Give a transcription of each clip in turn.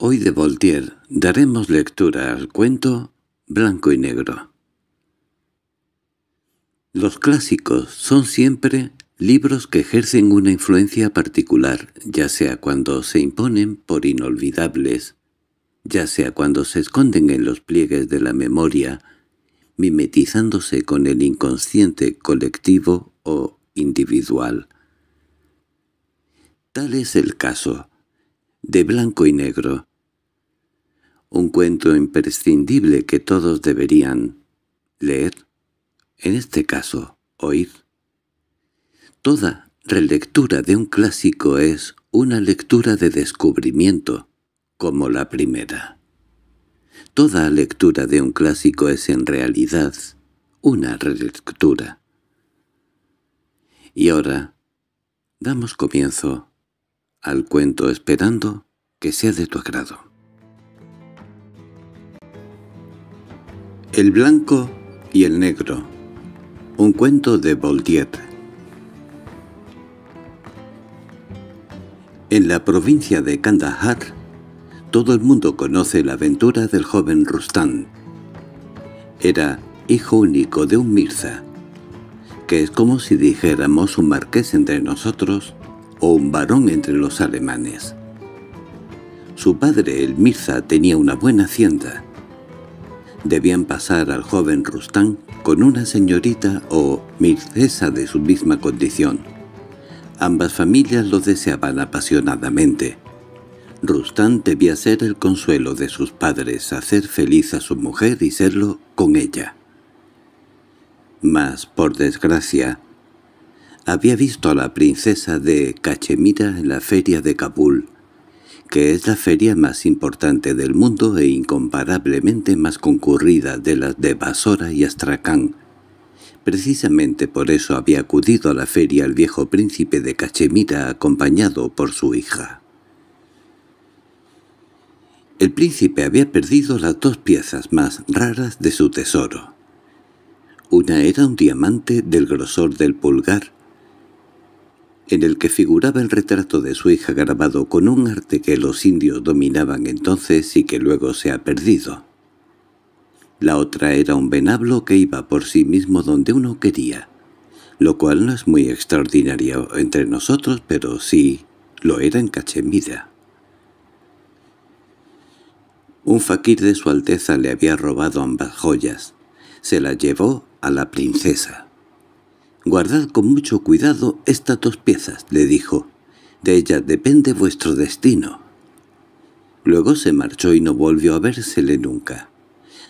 Hoy de Voltaire daremos lectura al cuento Blanco y Negro. Los clásicos son siempre libros que ejercen una influencia particular, ya sea cuando se imponen por inolvidables, ya sea cuando se esconden en los pliegues de la memoria, mimetizándose con el inconsciente colectivo o individual. Tal es el caso de Blanco y Negro, un cuento imprescindible que todos deberían leer, en este caso oír. Toda relectura de un clásico es una lectura de descubrimiento, como la primera. Toda lectura de un clásico es en realidad una relectura. Y ahora damos comienzo al cuento esperando que sea de tu agrado. El blanco y el negro. Un cuento de Boldiet. En la provincia de Kandahar, todo el mundo conoce la aventura del joven Rustán. Era hijo único de un Mirza, que es como si dijéramos un marqués entre nosotros o un varón entre los alemanes. Su padre, el Mirza, tenía una buena hacienda, debían pasar al joven Rustán con una señorita o mircesa de su misma condición. Ambas familias lo deseaban apasionadamente. Rustán debía ser el consuelo de sus padres, hacer feliz a su mujer y serlo con ella. Mas, por desgracia, había visto a la princesa de Cachemira en la feria de Kabul, que es la feria más importante del mundo e incomparablemente más concurrida de las de Basora y Astracán. Precisamente por eso había acudido a la feria el viejo príncipe de Cachemira acompañado por su hija. El príncipe había perdido las dos piezas más raras de su tesoro. Una era un diamante del grosor del pulgar en el que figuraba el retrato de su hija grabado con un arte que los indios dominaban entonces y que luego se ha perdido. La otra era un venablo que iba por sí mismo donde uno quería, lo cual no es muy extraordinario entre nosotros, pero sí lo era en Cachemira. Un faquir de su Alteza le había robado ambas joyas. Se las llevó a la princesa. «Guardad con mucho cuidado estas dos piezas», le dijo. «De ellas depende vuestro destino». Luego se marchó y no volvió a vérsele nunca.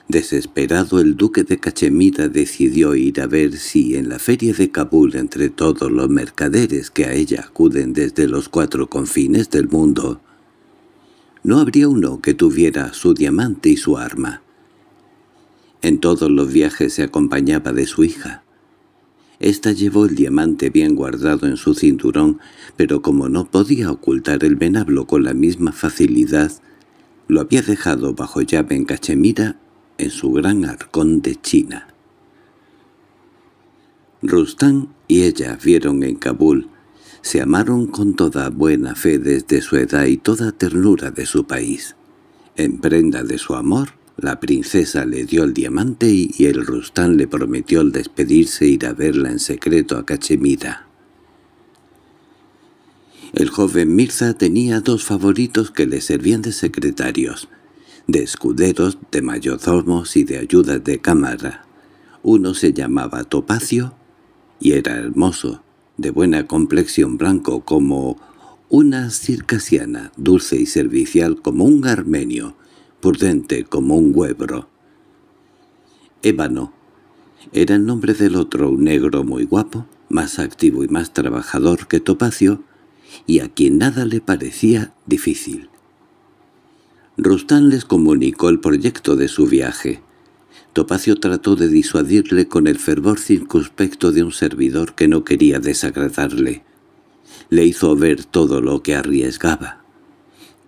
Desesperado, el duque de Cachemira decidió ir a ver si en la feria de Kabul entre todos los mercaderes que a ella acuden desde los cuatro confines del mundo, no habría uno que tuviera su diamante y su arma. En todos los viajes se acompañaba de su hija. Esta llevó el diamante bien guardado en su cinturón, pero como no podía ocultar el venablo con la misma facilidad, lo había dejado bajo llave en Cachemira, en su gran arcón de China. Rustán y ella vieron en Kabul, se amaron con toda buena fe desde su edad y toda ternura de su país. En prenda de su amor, la princesa le dio el diamante y, el rustán le prometió al despedirse ir a verla en secreto a Cachemira. El joven Mirza tenía dos favoritos que le servían de secretarios, de escuderos, de mayordomos y de ayudas de cámara. Uno se llamaba Topacio y era hermoso, de buena complexión blanco como una circasiana, dulce y servicial como un armenio, prudente como un huebro. Ébano era el nombre del otro, un negro muy guapo, más activo y más trabajador que Topacio, y a quien nada le parecía difícil. Rustán les comunicó el proyecto de su viaje. Topacio trató de disuadirle con el fervor circunspecto de un servidor que no quería desagradarle. Le hizo ver todo lo que arriesgaba.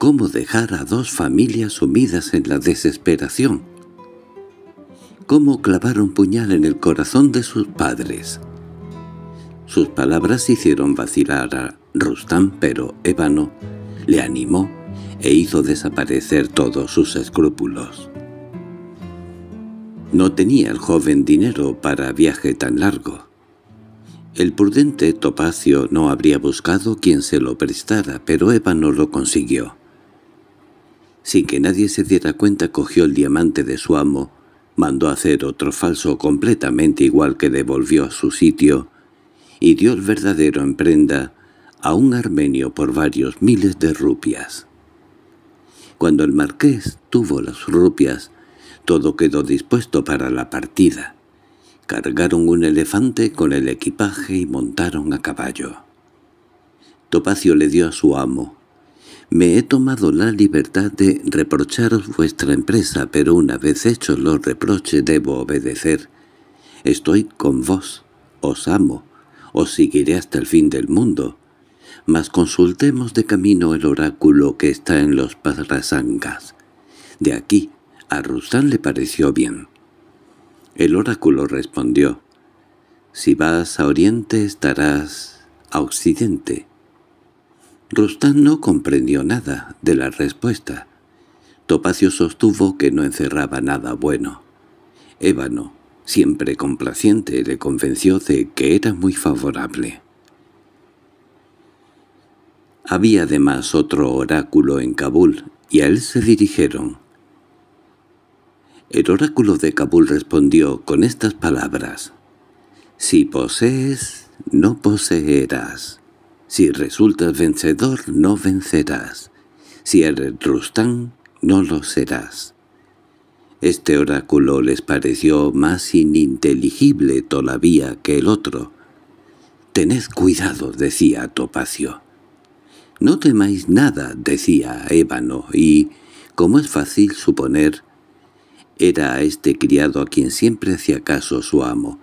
¿Cómo dejar a dos familias sumidas en la desesperación? ¿Cómo clavar un puñal en el corazón de sus padres? Sus palabras hicieron vacilar a Rustam, pero Ébano le animó e hizo desaparecer todos sus escrúpulos. No tenía el joven dinero para viaje tan largo. El prudente Topacio no habría buscado quien se lo prestara, pero Ébano lo consiguió. Sin que nadie se diera cuenta cogió el diamante de su amo, mandó hacer otro falso completamente igual que devolvió a su sitio, y dio el verdadero emprenda a un armenio por varios miles de rupias. Cuando el marqués tuvo las rupias, todo quedó dispuesto para la partida. Cargaron un elefante con el equipaje y montaron a caballo. Topacio le dio a su amo me he tomado la libertad de reprocharos vuestra empresa, pero una vez hechos los reproches debo obedecer. Estoy con vos, os amo, os seguiré hasta el fin del mundo. Mas consultemos de camino el oráculo que está en los Parrasangas. De aquí a Rustán le pareció bien. El oráculo respondió, «Si vas a oriente estarás a occidente» Rustán no comprendió nada de la respuesta. Topacio sostuvo que no encerraba nada bueno. Ébano, siempre complaciente, le convenció de que era muy favorable. Había además otro oráculo en Kabul, y a él se dirigieron. El oráculo de Kabul respondió con estas palabras, «Si posees, no poseerás». Si resultas vencedor, no vencerás. Si eres Rustán, no lo serás. Este oráculo les pareció más ininteligible todavía que el otro. «Tened cuidado», decía Topacio. «No temáis nada», decía Ébano, y, como es fácil suponer, era a este criado a quien siempre hacía caso su amo,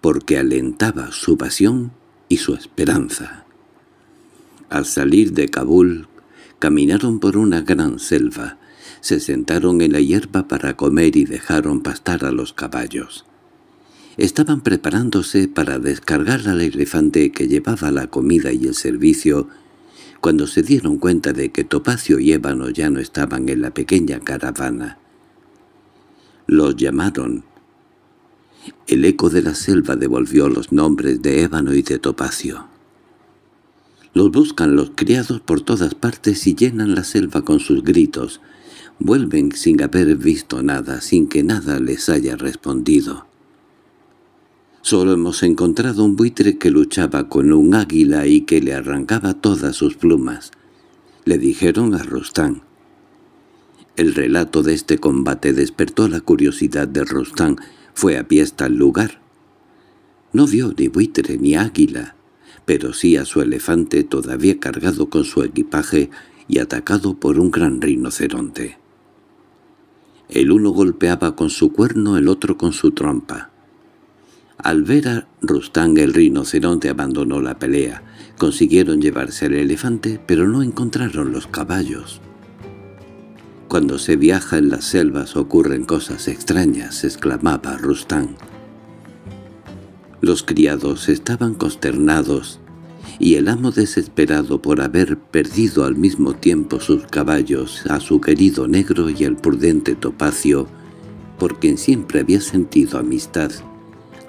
porque alentaba su pasión y su esperanza. Al salir de Kabul, caminaron por una gran selva, se sentaron en la hierba para comer y dejaron pastar a los caballos. Estaban preparándose para descargar al elefante que llevaba la comida y el servicio cuando se dieron cuenta de que Topacio y Ébano ya no estaban en la pequeña caravana. Los llamaron. El eco de la selva devolvió los nombres de Ébano y de Topacio. Los buscan los criados por todas partes y llenan la selva con sus gritos. Vuelven sin haber visto nada, sin que nada les haya respondido. Solo hemos encontrado un buitre que luchaba con un águila y que le arrancaba todas sus plumas. Le dijeron a Rostán. El relato de este combate despertó la curiosidad de Rostán. Fue a pie hasta el lugar. No vio ni buitre ni águila, pero sí a su elefante todavía cargado con su equipaje y atacado por un gran rinoceronte. El uno golpeaba con su cuerno, el otro con su trompa. Al ver a Rustán el rinoceronte abandonó la pelea. Consiguieron llevarse al elefante, pero no encontraron los caballos. Cuando se viaja en las selvas ocurren cosas extrañas, exclamaba Rustán. Los criados estaban consternados, y el amo desesperado por haber perdido al mismo tiempo sus caballos a su querido negro y el prudente topacio, por quien siempre había sentido amistad,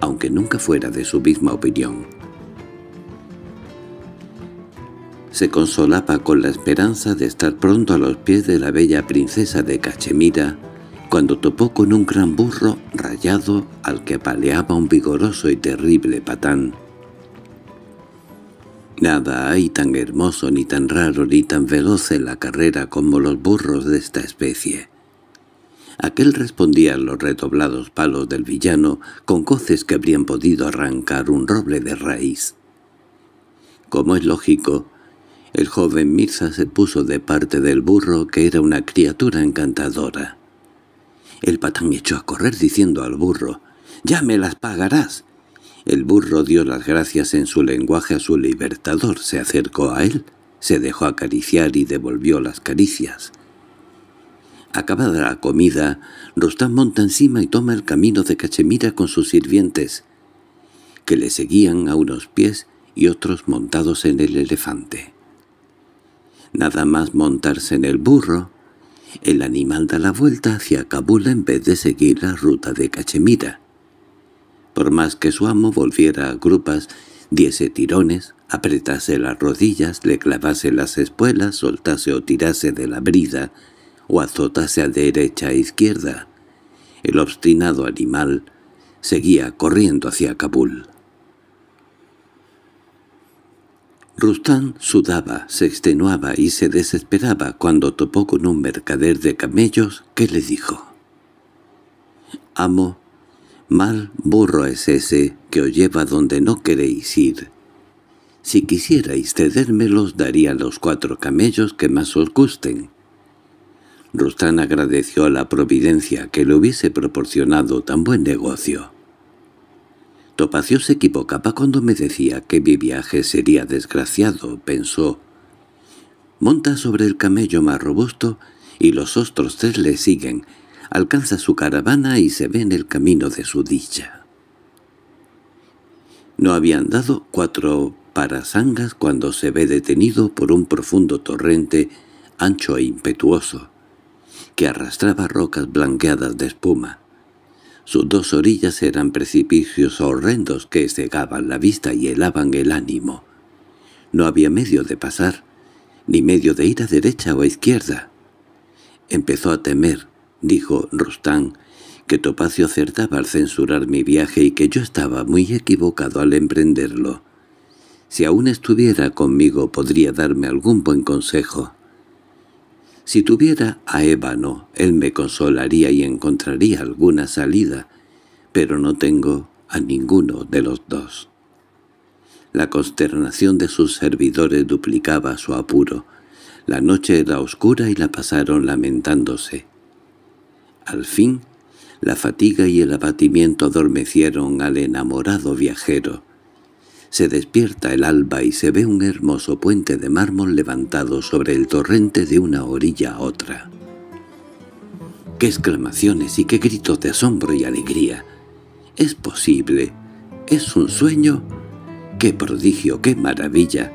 aunque nunca fuera de su misma opinión. Se consolaba con la esperanza de estar pronto a los pies de la bella princesa de Cachemira, cuando topó con un gran burro rayado al que apaleaba un vigoroso y terrible patán. Nada hay tan hermoso ni tan raro ni tan veloz en la carrera como los burros de esta especie. Aquel respondía a los redoblados palos del villano con coces que habrían podido arrancar un roble de raíz. Como es lógico, el joven Mirza se puso de parte del burro que era una criatura encantadora. El patán echó a correr diciendo al burro, «¡Ya me las pagarás!». El burro dio las gracias en su lenguaje a su libertador, se acercó a él, se dejó acariciar y devolvió las caricias. Acabada la comida, Rustán monta encima y toma el camino de Cachemira con sus sirvientes, que le seguían a unos pies y otros montados en el elefante. Nada más montarse en el burro, el animal da la vuelta hacia Kabul en vez de seguir la ruta de Cachemira. Por más que su amo volviera a grupas, diese tirones, apretase las rodillas, le clavase las espuelas, soltase o tirase de la brida, o azotase a derecha e izquierda. El obstinado animal seguía corriendo hacia Kabul. Rustán sudaba, se extenuaba y se desesperaba cuando topó con un mercader de camellos que le dijo «Amo, mal burro es ese que os lleva donde no queréis ir». Si quisierais cedérmelos daría los cuatro camellos que más os gusten. Rustán agradeció a la providencia que le hubiese proporcionado tan buen negocio. Topacio se equivocaba cuando me decía que mi viaje sería desgraciado, pensó. Monta sobre el camello más robusto y los otros tres le siguen. Alcanza su caravana y se ve en el camino de su dicha. No habían dado cuatro parasangas cuando se ve detenido por un profundo torrente ancho e impetuoso, que arrastraba rocas blanqueadas de espuma. Sus dos orillas eran precipicios horrendos que cegaban la vista y helaban el ánimo. No había medio de pasar, ni medio de ir a derecha o a izquierda. Empezó a temer, dijo Rustán, que Topacio acertaba al censurar mi viaje y que yo estaba muy equivocado al emprenderlo. Si aún estuviera conmigo podría darme algún buen consejo. Si tuviera a Ébano, él me consolaría y encontraría alguna salida, pero no tengo a ninguno de los dos. La consternación de sus servidores duplicaba su apuro. La noche era oscura y la pasaron lamentándose. Al fin, la fatiga y el abatimiento adormecieron al enamorado viajero. Se despierta el alba y se ve un hermoso puente de mármol levantado sobre el torrente de una orilla a otra. ¡Qué exclamaciones y qué gritos de asombro y alegría! ¿Es posible? ¿Es un sueño? ¡Qué prodigio, qué maravilla!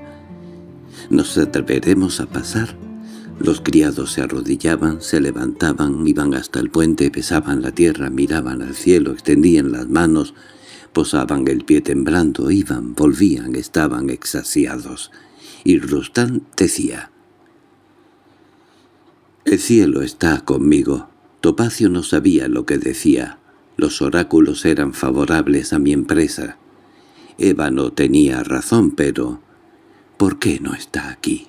¿Nos atreveremos a pasar? Los criados se arrodillaban, se levantaban, iban hasta el puente, besaban la tierra, miraban al cielo, extendían las manos Posaban el pie temblando, iban, volvían, estaban exasiados. Y Rustán decía, «El cielo está conmigo». Topacio no sabía lo que decía. Los oráculos eran favorables a mi empresa. Eva no tenía razón, pero... ¿Por qué no está aquí?»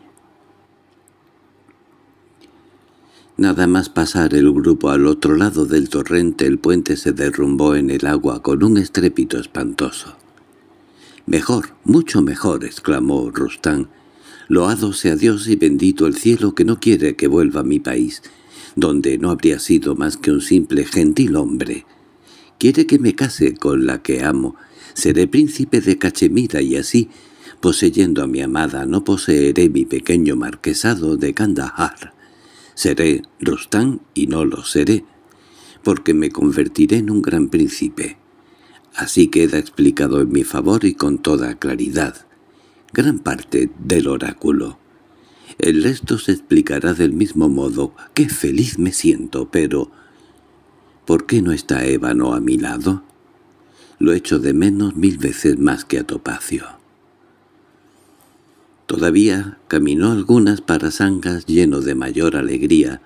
Nada más pasar el grupo al otro lado del torrente el puente se derrumbó en el agua con un estrépito espantoso. «Mejor, mucho mejor», exclamó Rustán. «Loado sea Dios y bendito el cielo que no quiere que vuelva a mi país, donde no habría sido más que un simple gentil hombre. Quiere que me case con la que amo. Seré príncipe de Cachemira y así, poseyendo a mi amada, no poseeré mi pequeño marquesado de Kandahar» Seré Rostán y no lo seré, porque me convertiré en un gran príncipe. Así queda explicado en mi favor y con toda claridad. Gran parte del oráculo. El resto se explicará del mismo modo. ¡Qué feliz me siento! Pero... ¿Por qué no está Ébano a mi lado? Lo echo de menos mil veces más que a Topacio. Todavía caminó algunas parasangas lleno de mayor alegría,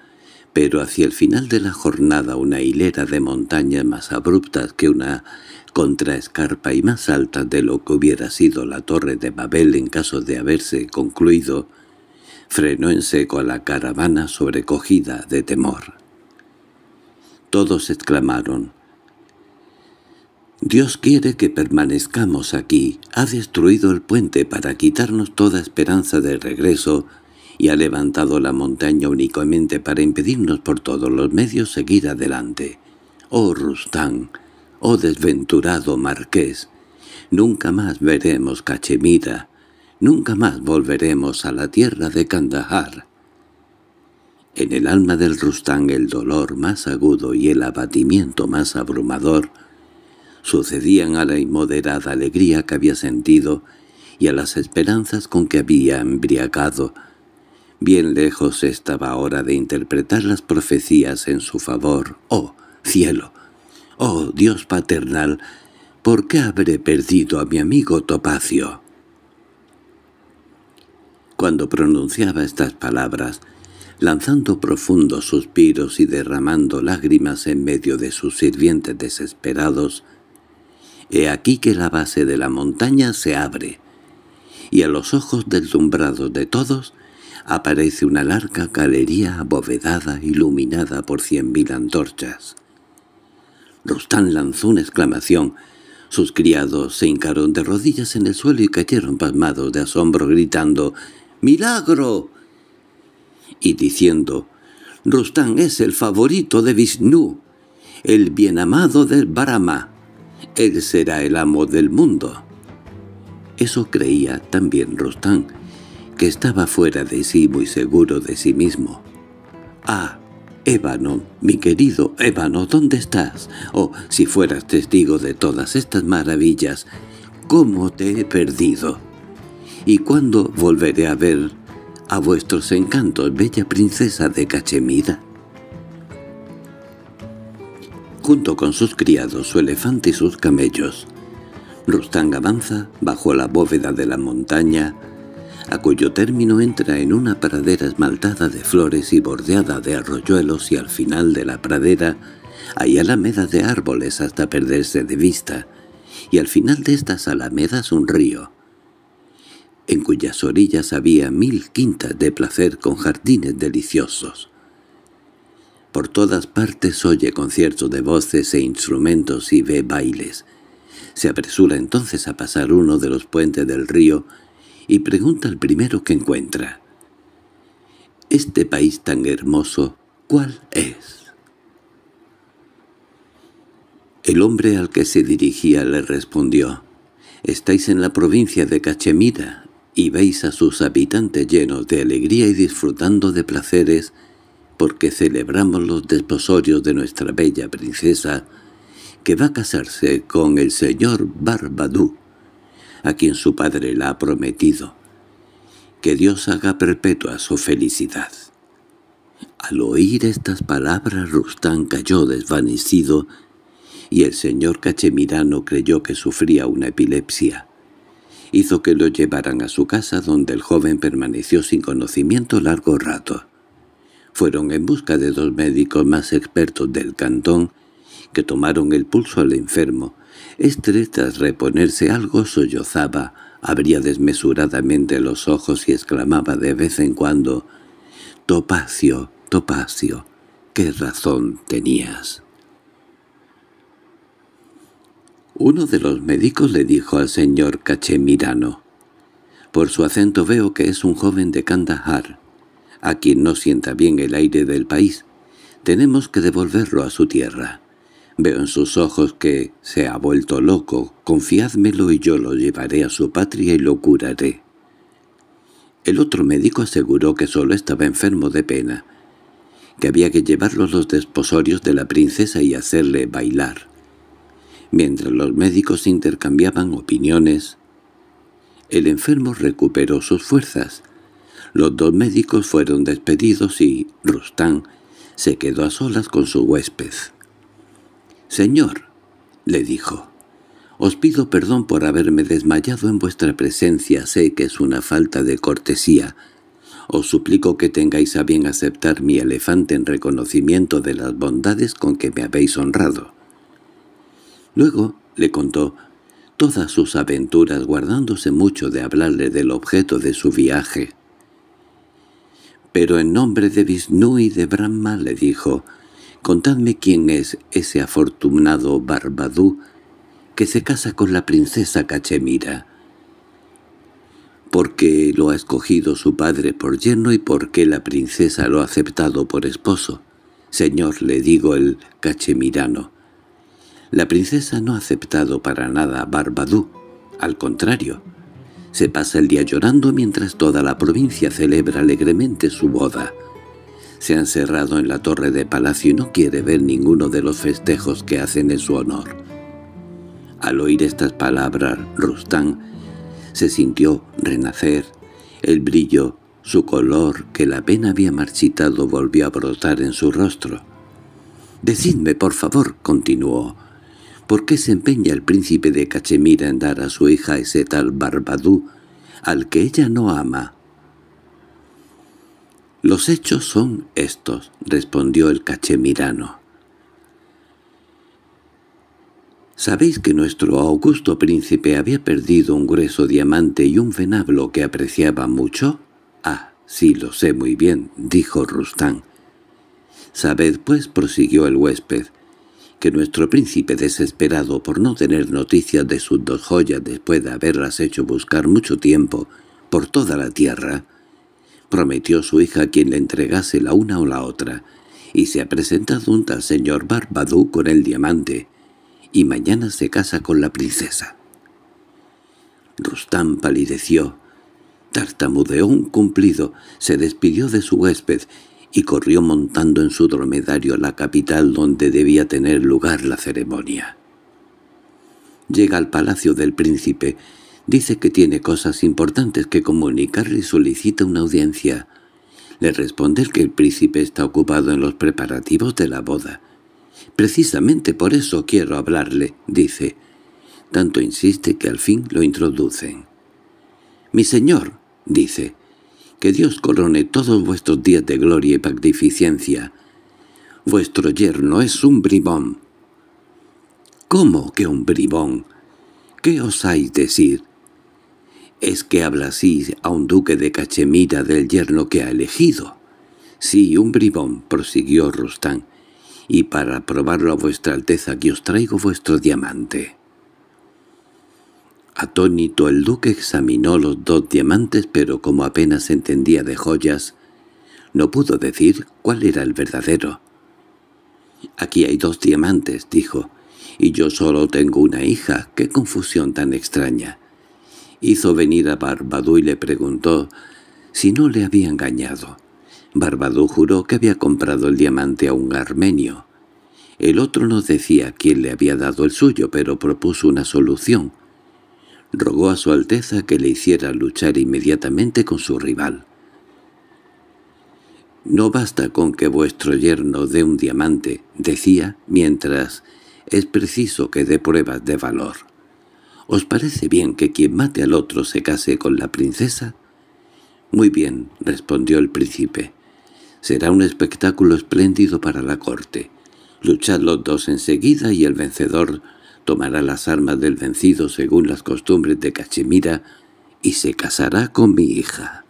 pero hacia el final de la jornada una hilera de montañas más abruptas que una contraescarpa y más alta de lo que hubiera sido la torre de Babel en caso de haberse concluido, frenó en seco a la caravana sobrecogida de temor. Todos exclamaron Dios quiere que permanezcamos aquí. Ha destruido el puente para quitarnos toda esperanza de regreso y ha levantado la montaña únicamente para impedirnos por todos los medios seguir adelante. Oh Rustán, oh desventurado marqués, nunca más veremos Cachemira, nunca más volveremos a la tierra de Kandahar. En el alma del Rustán el dolor más agudo y el abatimiento más abrumador sucedían a la inmoderada alegría que había sentido y a las esperanzas con que había embriagado. Bien lejos estaba ahora de interpretar las profecías en su favor. ¡Oh, cielo! ¡Oh, Dios paternal! ¿Por qué habré perdido a mi amigo Topacio? Cuando pronunciaba estas palabras, lanzando profundos suspiros y derramando lágrimas en medio de sus sirvientes desesperados, He aquí que la base de la montaña se abre, y a los ojos deslumbrados de todos aparece una larga galería abovedada iluminada por cien mil antorchas. Rustán lanzó una exclamación. Sus criados se hincaron de rodillas en el suelo y cayeron pasmados de asombro gritando «¡Milagro!» y diciendo Rustán es el favorito de Vishnu, el bienamado del Brahma» él este será el amo del mundo. Eso creía también Rostán, que estaba fuera de sí muy seguro de sí mismo. —¡Ah! Ébano, mi querido Ébano, ¿dónde estás? Oh, si fueras testigo de todas estas maravillas, ¿cómo te he perdido? ¿Y cuándo volveré a ver a vuestros encantos, bella princesa de Cachemira? junto con sus criados, su elefante y sus camellos. Rustán avanza bajo la bóveda de la montaña, a cuyo término entra en una pradera esmaltada de flores y bordeada de arroyuelos y al final de la pradera hay alamedas de árboles hasta perderse de vista, y al final de estas alamedas un río, en cuyas orillas había mil quintas de placer con jardines deliciosos. Por todas partes oye conciertos de voces e instrumentos y ve bailes. Se apresura entonces a pasar uno de los puentes del río y pregunta al primero que encuentra. «Este país tan hermoso, ¿cuál es?» El hombre al que se dirigía le respondió, «Estáis en la provincia de Cachemira y veis a sus habitantes llenos de alegría y disfrutando de placeres porque celebramos los desposorios de nuestra bella princesa, que va a casarse con el señor Barbadú, a quien su padre la ha prometido. Que Dios haga perpetua su felicidad. Al oír estas palabras Rustán cayó desvanecido y el señor Cachemirano creyó que sufría una epilepsia. Hizo que lo llevaran a su casa donde el joven permaneció sin conocimiento largo rato fueron en busca de dos médicos más expertos del cantón que tomaron el pulso al enfermo. Este, tras reponerse algo, sollozaba, abría desmesuradamente los ojos y exclamaba de vez en cuando «Topacio, Topacio, qué razón tenías». Uno de los médicos le dijo al señor Cachemirano, «Por su acento veo que es un joven de Kandahar» a quien no sienta bien el aire del país. Tenemos que devolverlo a su tierra. Veo en sus ojos que se ha vuelto loco. Confiádmelo y yo lo llevaré a su patria y lo curaré. El otro médico aseguró que solo estaba enfermo de pena, que había que llevarlo a los desposorios de la princesa y hacerle bailar. Mientras los médicos intercambiaban opiniones, el enfermo recuperó sus fuerzas, los dos médicos fueron despedidos y Rustán se quedó a solas con su huésped. «Señor», le dijo, «os pido perdón por haberme desmayado en vuestra presencia. Sé que es una falta de cortesía. Os suplico que tengáis a bien aceptar mi elefante en reconocimiento de las bondades con que me habéis honrado». Luego le contó todas sus aventuras guardándose mucho de hablarle del objeto de su viaje. Pero en nombre de Vishnu y de Brahma le dijo, «Contadme quién es ese afortunado Barbadú que se casa con la princesa Cachemira» porque lo ha escogido su padre por yerno y porque la princesa lo ha aceptado por esposo. Señor, le digo el cachemirano. La princesa no ha aceptado para nada a Barbadú, al contrario, se pasa el día llorando mientras toda la provincia celebra alegremente su boda. Se ha encerrado en la torre de palacio y no quiere ver ninguno de los festejos que hacen en su honor. Al oír estas palabras, Rustán se sintió renacer. El brillo, su color, que la pena había marchitado, volvió a brotar en su rostro. «Decidme, por favor», continuó, ¿Por qué se empeña el príncipe de Cachemira en dar a su hija ese tal Barbadú, al que ella no ama? «Los hechos son estos», respondió el cachemirano. Sabéis que nuestro augusto príncipe había perdido un grueso diamante y un venablo que apreciaba mucho. «Ah, sí, lo sé muy bien», dijo Rustán. «Sabed, pues», prosiguió el huésped, que nuestro príncipe desesperado por no tener noticias de sus dos joyas después de haberlas hecho buscar mucho tiempo por toda la tierra, prometió su hija quien le entregase la una o la otra, y se ha presentado un tal señor Barbadú con el diamante, y mañana se casa con la princesa. Rustán palideció, tartamudeó un cumplido, se despidió de su huésped y corrió montando en su dromedario a la capital donde debía tener lugar la ceremonia. Llega al palacio del príncipe, dice que tiene cosas importantes que comunicarle y solicita una audiencia. Le responde que el príncipe está ocupado en los preparativos de la boda. «Precisamente por eso quiero hablarle», dice. Tanto insiste que al fin lo introducen. «Mi señor», dice, que Dios corone todos vuestros días de gloria y magnificencia. Vuestro yerno es un bribón. ¿Cómo que un bribón? ¿Qué osáis decir? Es que habla así a un duque de Cachemira del yerno que ha elegido. Sí, un bribón, prosiguió Rustán. y para probarlo a vuestra alteza que os traigo vuestro diamante. Atónito el duque examinó los dos diamantes, pero como apenas entendía de joyas, no pudo decir cuál era el verdadero. «Aquí hay dos diamantes», dijo, «y yo solo tengo una hija. ¡Qué confusión tan extraña!» Hizo venir a Barbadú y le preguntó si no le había engañado. Barbadú juró que había comprado el diamante a un armenio. El otro no decía quién le había dado el suyo, pero propuso una solución — rogó a su Alteza que le hiciera luchar inmediatamente con su rival. «No basta con que vuestro yerno dé un diamante», decía, mientras «es preciso que dé pruebas de valor». ¿Os parece bien que quien mate al otro se case con la princesa?» «Muy bien», respondió el príncipe. «Será un espectáculo espléndido para la corte. Luchad los dos enseguida y el vencedor tomará las armas del vencido según las costumbres de Cachemira y se casará con mi hija.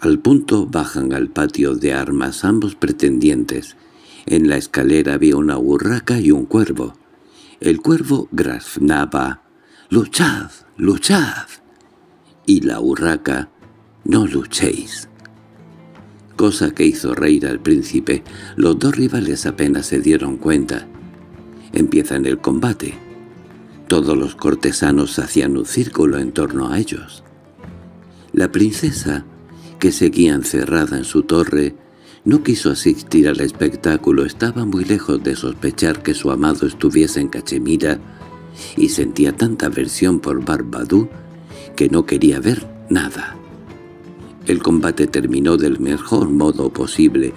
Al punto bajan al patio de armas ambos pretendientes. En la escalera había una urraca y un cuervo. El cuervo graznaba, «¡Luchad! ¡Luchad!» Y la urraca, «¡No luchéis!» cosa que hizo reír al príncipe, los dos rivales apenas se dieron cuenta. Empiezan el combate. Todos los cortesanos hacían un círculo en torno a ellos. La princesa, que seguía encerrada en su torre, no quiso asistir al espectáculo, estaba muy lejos de sospechar que su amado estuviese en Cachemira y sentía tanta aversión por Barbadú que no quería ver nada. El combate terminó del mejor modo posible.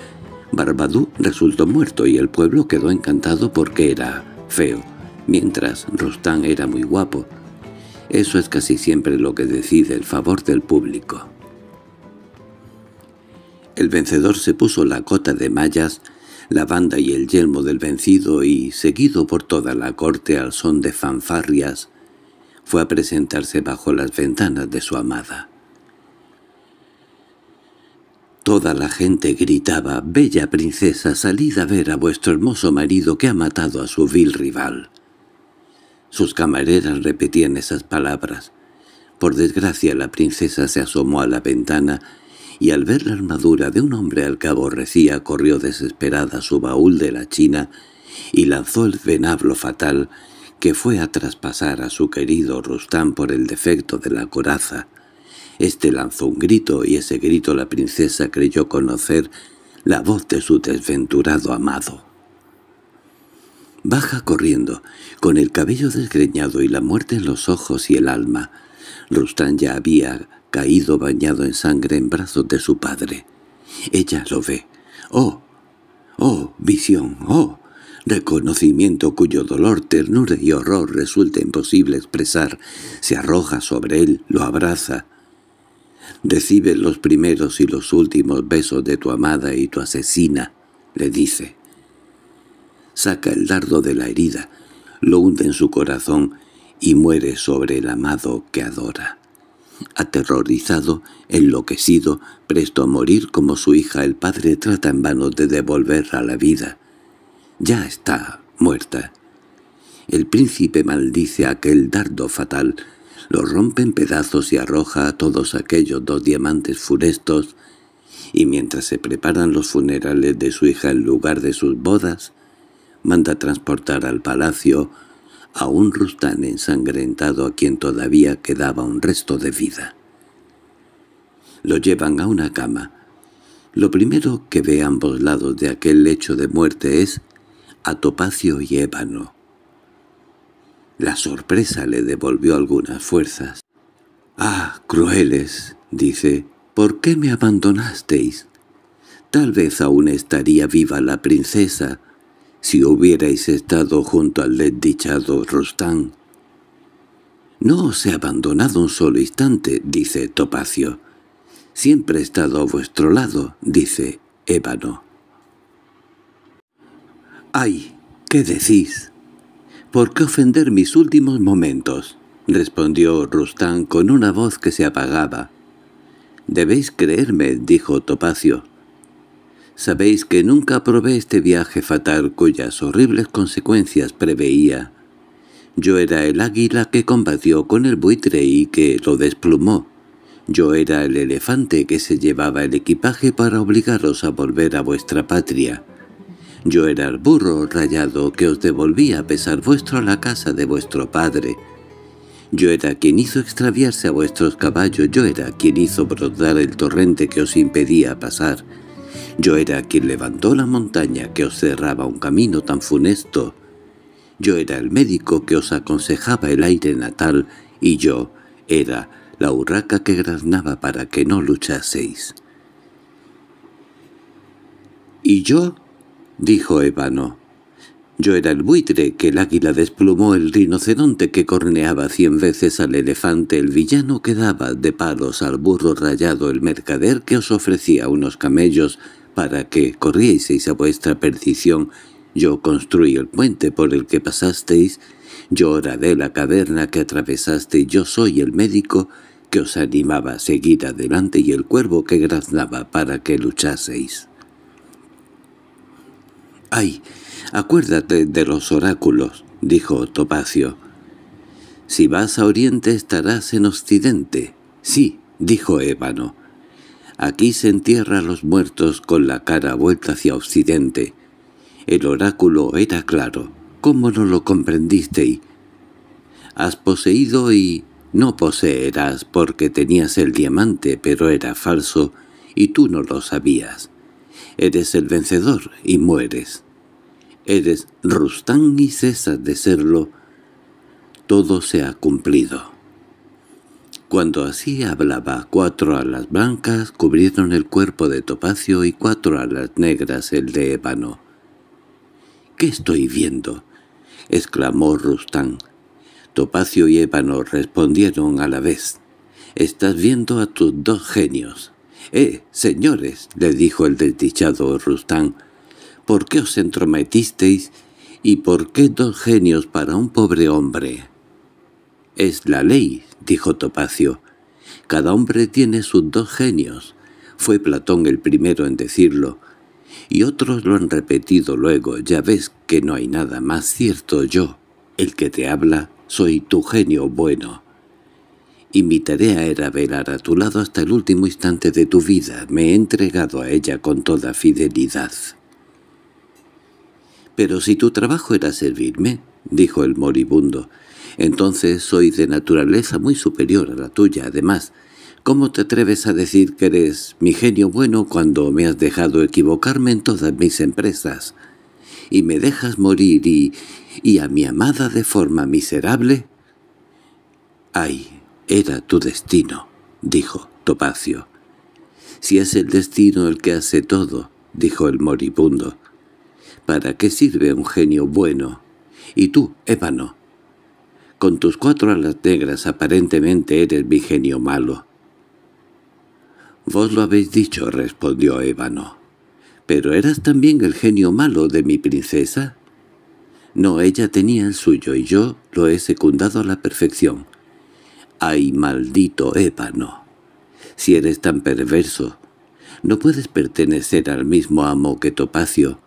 Barbadú resultó muerto y el pueblo quedó encantado porque era feo, mientras Rustán era muy guapo. Eso es casi siempre lo que decide el favor del público. El vencedor se puso la cota de mallas, la banda y el yelmo del vencido y, seguido por toda la corte al son de fanfarrias, fue a presentarse bajo las ventanas de su amada. Toda la gente gritaba, «Bella princesa, salid a ver a vuestro hermoso marido que ha matado a su vil rival». Sus camareras repetían esas palabras. Por desgracia la princesa se asomó a la ventana y al ver la armadura de un hombre al que aborrecía corrió desesperada a su baúl de la china y lanzó el venablo fatal que fue a traspasar a su querido Rustán por el defecto de la coraza. Este lanzó un grito y ese grito la princesa creyó conocer la voz de su desventurado amado. Baja corriendo, con el cabello desgreñado y la muerte en los ojos y el alma. Rustán ya había caído bañado en sangre en brazos de su padre. Ella lo ve. ¡Oh! ¡Oh! ¡Visión! ¡Oh! reconocimiento cuyo dolor, ternura y horror resulta imposible expresar, se arroja sobre él, lo abraza, Recibe los primeros y los últimos besos de tu amada y tu asesina, le dice. Saca el dardo de la herida, lo hunde en su corazón y muere sobre el amado que adora. Aterrorizado, enloquecido, presto a morir como su hija, el padre trata en vano de devolverla a la vida. Ya está muerta. El príncipe maldice aquel dardo fatal, lo rompe en pedazos y arroja a todos aquellos dos diamantes furestos y mientras se preparan los funerales de su hija en lugar de sus bodas, manda transportar al palacio a un rustán ensangrentado a quien todavía quedaba un resto de vida. Lo llevan a una cama. Lo primero que ve a ambos lados de aquel lecho de muerte es a topacio y ébano, la sorpresa le devolvió algunas fuerzas. «¡Ah, crueles!» dice. «¿Por qué me abandonasteis? Tal vez aún estaría viva la princesa, si hubierais estado junto al desdichado Rostán». «No os he abandonado un solo instante», dice Topacio. «Siempre he estado a vuestro lado», dice Ébano. «¡Ay! ¿Qué decís?» —¿Por qué ofender mis últimos momentos? —respondió Rustán con una voz que se apagaba. —Debéis creerme —dijo Topacio—. Sabéis que nunca probé este viaje fatal cuyas horribles consecuencias preveía. Yo era el águila que combatió con el buitre y que lo desplumó. Yo era el elefante que se llevaba el equipaje para obligaros a volver a vuestra patria. Yo era el burro rayado que os devolvía a pesar vuestro a la casa de vuestro padre. Yo era quien hizo extraviarse a vuestros caballos, yo era quien hizo brotar el torrente que os impedía pasar. Yo era quien levantó la montaña que os cerraba un camino tan funesto. Yo era el médico que os aconsejaba el aire natal, y yo era la urraca que graznaba para que no luchaseis. Y yo dijo Ébano. Yo era el buitre que el águila desplumó, el rinoceronte que corneaba cien veces al elefante, el villano que daba de palos al burro rayado, el mercader que os ofrecía unos camellos para que corrieseis a vuestra perdición. Yo construí el puente por el que pasasteis, yo oraré la caverna que atravesaste, yo soy el médico que os animaba a seguir adelante y el cuervo que graznaba para que luchaseis. —¡Ay! Acuérdate de los oráculos —dijo Topacio. —Si vas a Oriente estarás en Occidente. —Sí —dijo Ébano—. Aquí se entierra los muertos con la cara vuelta hacia Occidente. El oráculo era claro. ¿Cómo no lo comprendiste? Has poseído y no poseerás porque tenías el diamante, pero era falso, y tú no lo sabías. Eres el vencedor y mueres eres Rustán y cesas de serlo, todo se ha cumplido. Cuando así hablaba, cuatro alas blancas cubrieron el cuerpo de topacio y cuatro alas negras el de ébano. —¿Qué estoy viendo? —exclamó Rustán. Topacio y ébano respondieron a la vez. —Estás viendo a tus dos genios. —¡Eh, señores! —le dijo el desdichado Rustán— ¿Por qué os entrometisteis? ¿Y por qué dos genios para un pobre hombre? —Es la ley —dijo Topacio. —Cada hombre tiene sus dos genios. Fue Platón el primero en decirlo. Y otros lo han repetido luego. Ya ves que no hay nada más cierto yo. El que te habla, soy tu genio bueno. Y mi tarea era velar a tu lado hasta el último instante de tu vida. Me he entregado a ella con toda fidelidad. —Pero si tu trabajo era servirme —dijo el moribundo—, entonces soy de naturaleza muy superior a la tuya, además. ¿Cómo te atreves a decir que eres mi genio bueno cuando me has dejado equivocarme en todas mis empresas? ¿Y me dejas morir y, y a mi amada de forma miserable? —¡Ay, era tu destino! —dijo Topacio. —Si es el destino el que hace todo —dijo el moribundo— ¿Para qué sirve un genio bueno? Y tú, Ébano, con tus cuatro alas negras aparentemente eres mi genio malo. —Vos lo habéis dicho —respondió Ébano. —¿Pero eras también el genio malo de mi princesa? No, ella tenía el suyo y yo lo he secundado a la perfección. —¡Ay, maldito Ébano! Si eres tan perverso, no puedes pertenecer al mismo amo que Topacio,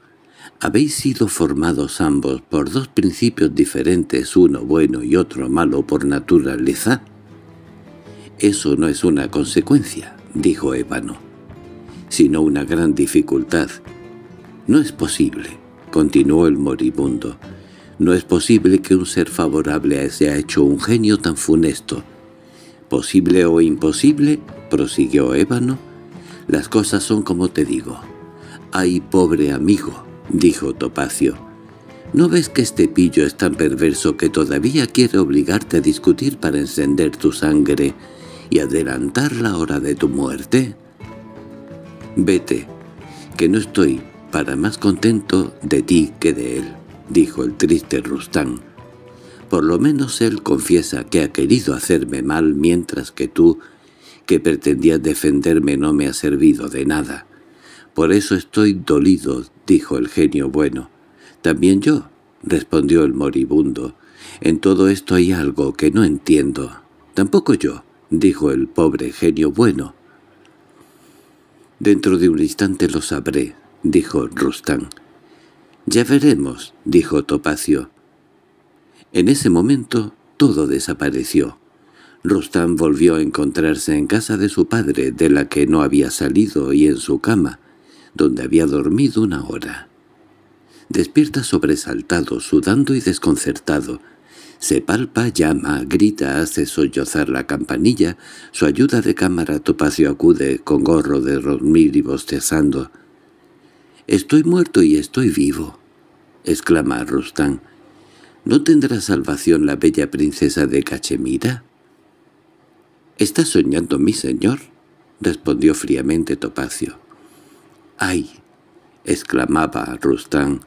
habéis sido formados ambos por dos principios diferentes, uno bueno y otro malo por naturaleza. Eso no es una consecuencia, dijo Ébano, sino una gran dificultad. No es posible, continuó el moribundo, no es posible que un ser favorable a ese ha hecho un genio tan funesto. Posible o imposible, prosiguió Ébano, las cosas son como te digo. Ay, pobre amigo, —dijo Topacio—, ¿no ves que este pillo es tan perverso que todavía quiere obligarte a discutir para encender tu sangre y adelantar la hora de tu muerte? —Vete, que no estoy para más contento de ti que de él —dijo el triste Rustán—. Por lo menos él confiesa que ha querido hacerme mal mientras que tú, que pretendías defenderme, no me has servido de nada. Por eso estoy dolido —dijo el genio bueno. —También yo —respondió el moribundo. —En todo esto hay algo que no entiendo. —Tampoco yo —dijo el pobre genio bueno. —Dentro de un instante lo sabré —dijo Rustán. —Ya veremos —dijo Topacio. En ese momento todo desapareció. Rustán volvió a encontrarse en casa de su padre, de la que no había salido, y en su cama donde había dormido una hora. Despierta sobresaltado, sudando y desconcertado. Se palpa, llama, grita, hace sollozar la campanilla, su ayuda de cámara Topacio acude con gorro de dormir y bostezando. «Estoy muerto y estoy vivo», exclama Rustán. ¿No tendrá salvación la bella princesa de Cachemira? «¿Estás soñando mi señor —respondió fríamente Topacio. —¡Ay! —exclamaba Rustán—,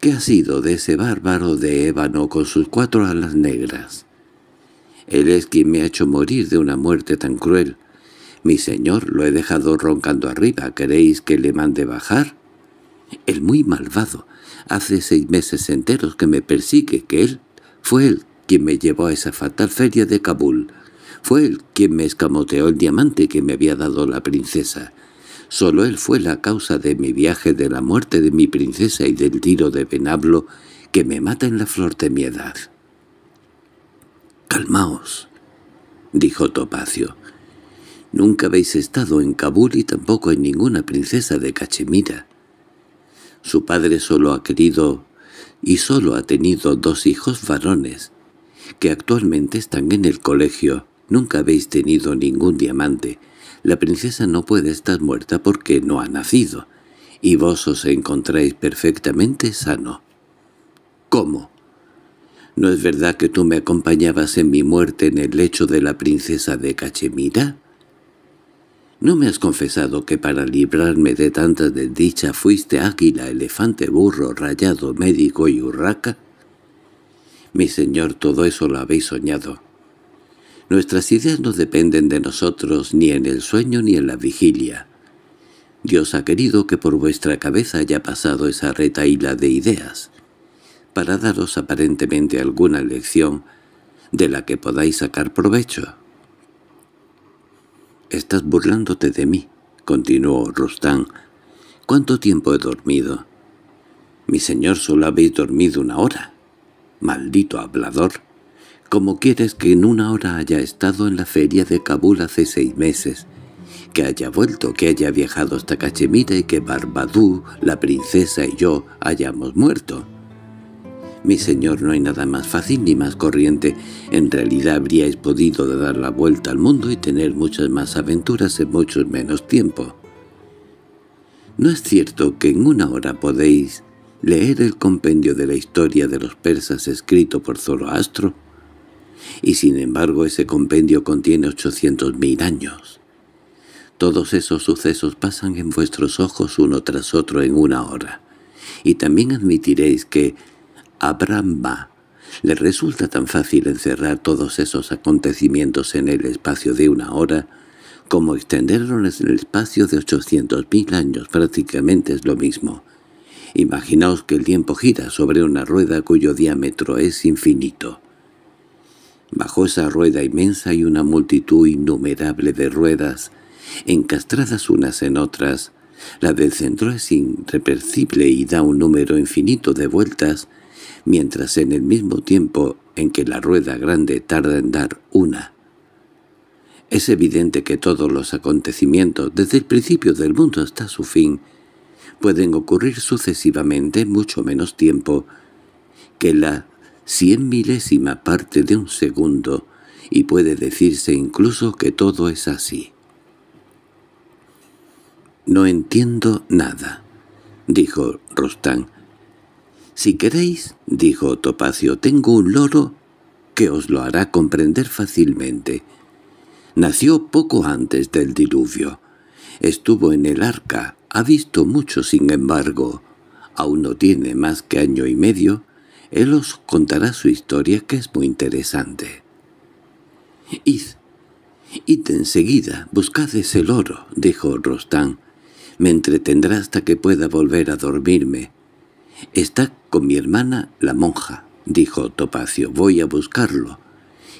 ¿qué ha sido de ese bárbaro de ébano con sus cuatro alas negras? Él es quien me ha hecho morir de una muerte tan cruel. Mi señor lo he dejado roncando arriba. ¿Queréis que le mande bajar? El muy malvado. Hace seis meses enteros que me persigue, que él fue él quien me llevó a esa fatal feria de Kabul. Fue él quien me escamoteó el diamante que me había dado la princesa. Solo él fue la causa de mi viaje, de la muerte de mi princesa y del tiro de venablo que me mata en la flor de mi edad. —Calmaos —dijo Topacio—. Nunca habéis estado en Kabul y tampoco en ninguna princesa de Cachemira. Su padre solo ha querido y solo ha tenido dos hijos varones, que actualmente están en el colegio. Nunca habéis tenido ningún diamante, la princesa no puede estar muerta porque no ha nacido, y vos os encontráis perfectamente sano. ¿Cómo? ¿No es verdad que tú me acompañabas en mi muerte en el lecho de la princesa de Cachemira? ¿No me has confesado que para librarme de tanta desdicha fuiste águila, elefante, burro, rayado, médico y urraca? Mi señor, todo eso lo habéis soñado. Nuestras ideas no dependen de nosotros ni en el sueño ni en la vigilia. Dios ha querido que por vuestra cabeza haya pasado esa retaíla de ideas, para daros aparentemente alguna lección de la que podáis sacar provecho. «Estás burlándote de mí», continuó Rustán—. «¿Cuánto tiempo he dormido?» «Mi señor, solo habéis dormido una hora». «Maldito hablador». ¿Cómo quieres que en una hora haya estado en la feria de Kabul hace seis meses, que haya vuelto, que haya viajado hasta Cachemira y que Barbadú, la princesa y yo hayamos muerto. Mi señor, no hay nada más fácil ni más corriente. En realidad habríais podido dar la vuelta al mundo y tener muchas más aventuras en mucho menos tiempo. ¿No es cierto que en una hora podéis leer el compendio de la historia de los persas escrito por Zoroastro? y sin embargo ese compendio contiene ochocientos mil años. Todos esos sucesos pasan en vuestros ojos uno tras otro en una hora, y también admitiréis que a Brahma le resulta tan fácil encerrar todos esos acontecimientos en el espacio de una hora como extenderlos en el espacio de ochocientos mil años prácticamente es lo mismo. Imaginaos que el tiempo gira sobre una rueda cuyo diámetro es infinito. Bajo esa rueda inmensa y una multitud innumerable de ruedas, encastradas unas en otras. La del centro es irrepercible y da un número infinito de vueltas, mientras en el mismo tiempo en que la rueda grande tarda en dar una. Es evidente que todos los acontecimientos, desde el principio del mundo hasta su fin, pueden ocurrir sucesivamente mucho menos tiempo que la cien milésima parte de un segundo, y puede decirse incluso que todo es así. «No entiendo nada», dijo Rostán. «Si queréis», dijo Topacio, «tengo un loro que os lo hará comprender fácilmente. Nació poco antes del diluvio. Estuvo en el arca, ha visto mucho sin embargo. Aún no tiene más que año y medio él os contará su historia que es muy interesante. —Id, id enseguida, buscad ese oro, —dijo Rostán—. Me entretendrá hasta que pueda volver a dormirme. —Está con mi hermana la monja —dijo Topacio—, voy a buscarlo.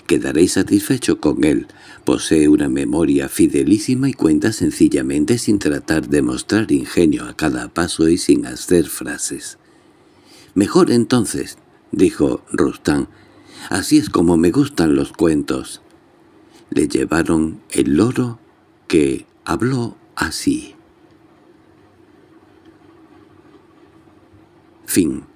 Quedaréis satisfecho con él. Posee una memoria fidelísima y cuenta sencillamente sin tratar de mostrar ingenio a cada paso y sin hacer frases. Mejor entonces, —dijo Rustán—, así es como me gustan los cuentos. Le llevaron el loro que habló así. Fin